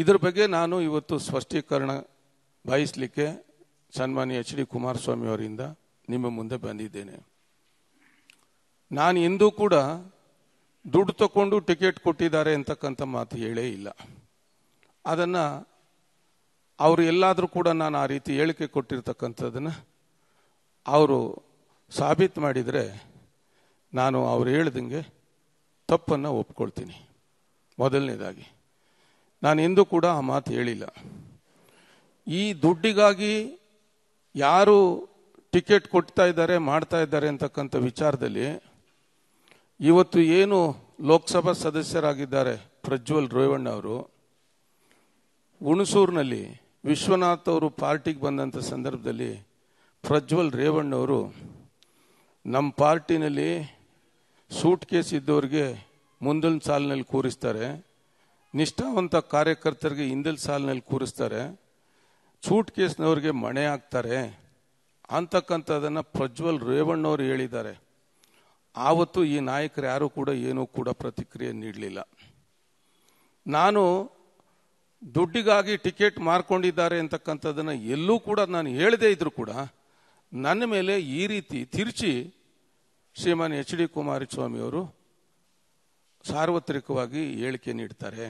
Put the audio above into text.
ಇದರ ಬಗ್ಗೆ ನಾನು ಇವತ್ತು ಸ್ಪಷ್ಟೀಕರಣ ಬಯಸಲಿಕ್ಕೆ ಸನ್ಮಾನ್ಯ ಎಚ್ ಡಿ ಕುಮಾರಸ್ವಾಮಿ ಅವರಿಂದ ನಿಮ್ಮ ಮುಂದೆ ಬಂದಿದ್ದೇನೆ ನಾನು ಎಂದೂ ಕೂಡ ದುಡ್ಡು ತಗೊಂಡು ಟಿಕೆಟ್ ಕೊಟ್ಟಿದ್ದಾರೆ ಅಂತಕ್ಕಂಥ ಮಾತು ಹೇಳೇ ಇಲ್ಲ ಅದನ್ನು ಅವರು ಎಲ್ಲಾದರೂ ಕೂಡ ನಾನು ಆ ರೀತಿ ಹೇಳಿಕೆ ಕೊಟ್ಟಿರ್ತಕ್ಕಂಥದ್ದನ್ನು ಅವರು ಸಾಬೀತು ಮಾಡಿದರೆ ನಾನು ಅವ್ರು ಹೇಳ್ದಂಗೆ ತಪ್ಪನ್ನು ಒಪ್ಕೊಳ್ತೀನಿ ಮೊದಲನೇದಾಗಿ ನಾನು ಎಂದೂ ಕೂಡ ಆ ಮಾತು ಹೇಳಿಲ್ಲ ಈ ದುಡ್ಡಿಗಾಗಿ ಯಾರು ಟಿಕೆಟ್ ಕೊಡ್ತಾ ಇದ್ದಾರೆ ಮಾಡ್ತಾ ಇದ್ದಾರೆ ಅಂತಕ್ಕಂಥ ವಿಚಾರದಲ್ಲಿ ಇವತ್ತು ಏನು ಲೋಕಸಭಾ ಸದಸ್ಯರಾಗಿದ್ದಾರೆ ಪ್ರಜ್ವಲ್ ರೇವಣ್ಣ ಅವರು ಹುಣಸೂರಿನಲ್ಲಿ ವಿಶ್ವನಾಥ್ ಅವರು ಪಾರ್ಟಿಗೆ ಬಂದಂಥ ಸಂದರ್ಭದಲ್ಲಿ ಪ್ರಜ್ವಲ್ ರೇವಣ್ಣವರು ನಮ್ಮ ಪಾರ್ಟಿನಲ್ಲಿ ಸೂಟ್ ಕೇಸ್ ಇದ್ದವ್ರಿಗೆ ಮುಂದಿನ ಸಾಲಿನಲ್ಲಿ ಕೂರಿಸ್ತಾರೆ ನಿಷ್ಠಾವಂತ ಕಾರ್ಯಕರ್ತರಿಗೆ ಹಿಂದಿಲ್ ಸಾಲಿನಲ್ಲಿ ಕೂರಿಸ್ತಾರೆ ಸೂಟ್ ಕೇಸ್ನವ್ರಿಗೆ ಮಣೆ ಹಾಕ್ತಾರೆ ಅಂತಕ್ಕಂಥದ್ದನ್ನು ಪ್ರಜ್ವಲ್ ರೇವಣ್ಣವರು ಹೇಳಿದ್ದಾರೆ ಆವತ್ತು ಈ ನಾಯಕರು ಯಾರು ಕೂಡ ಏನೂ ಕೂಡ ಪ್ರತಿಕ್ರಿಯೆ ನೀಡಲಿಲ್ಲ ನಾನು ದುಡ್ಡಿಗಾಗಿ ಟಿಕೆಟ್ ಮಾರ್ಕೊಂಡಿದ್ದಾರೆ ಅಂತಕ್ಕಂಥದ್ದನ್ನು ಎಲ್ಲೂ ಕೂಡ ನಾನು ಹೇಳದೇ ಇದ್ರು ಕೂಡ ನನ್ನ ಮೇಲೆ ಈ ರೀತಿ ತಿರುಚಿ ಶ್ರೀಮಾನ್ ಎಚ್ ಡಿ ಕುಮಾರಸ್ವಾಮಿಯವರು ಸಾರ್ವತ್ರಿಕವಾಗಿ ಹೇಳಿಕೆ ನೀಡ್ತಾರೆ